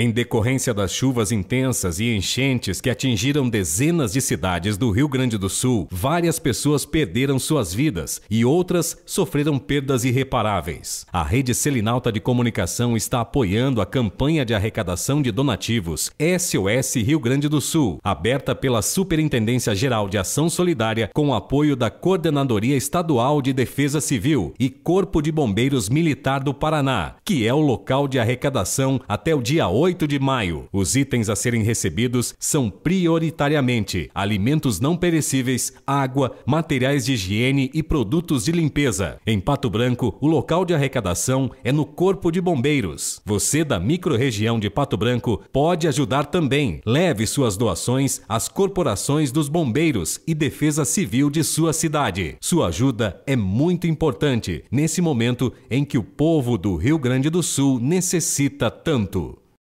Em decorrência das chuvas intensas e enchentes que atingiram dezenas de cidades do Rio Grande do Sul, várias pessoas perderam suas vidas e outras sofreram perdas irreparáveis. A rede Selinalta de Comunicação está apoiando a campanha de arrecadação de donativos SOS Rio Grande do Sul, aberta pela Superintendência Geral de Ação Solidária com o apoio da Coordenadoria Estadual de Defesa Civil e Corpo de Bombeiros Militar do Paraná, que é o local de arrecadação até o dia 8 8 de maio. Os itens a serem recebidos são prioritariamente alimentos não perecíveis, água, materiais de higiene e produtos de limpeza. Em Pato Branco, o local de arrecadação é no Corpo de Bombeiros. Você da microrregião de Pato Branco pode ajudar também. Leve suas doações às corporações dos bombeiros e defesa civil de sua cidade. Sua ajuda é muito importante nesse momento em que o povo do Rio Grande do Sul necessita tanto.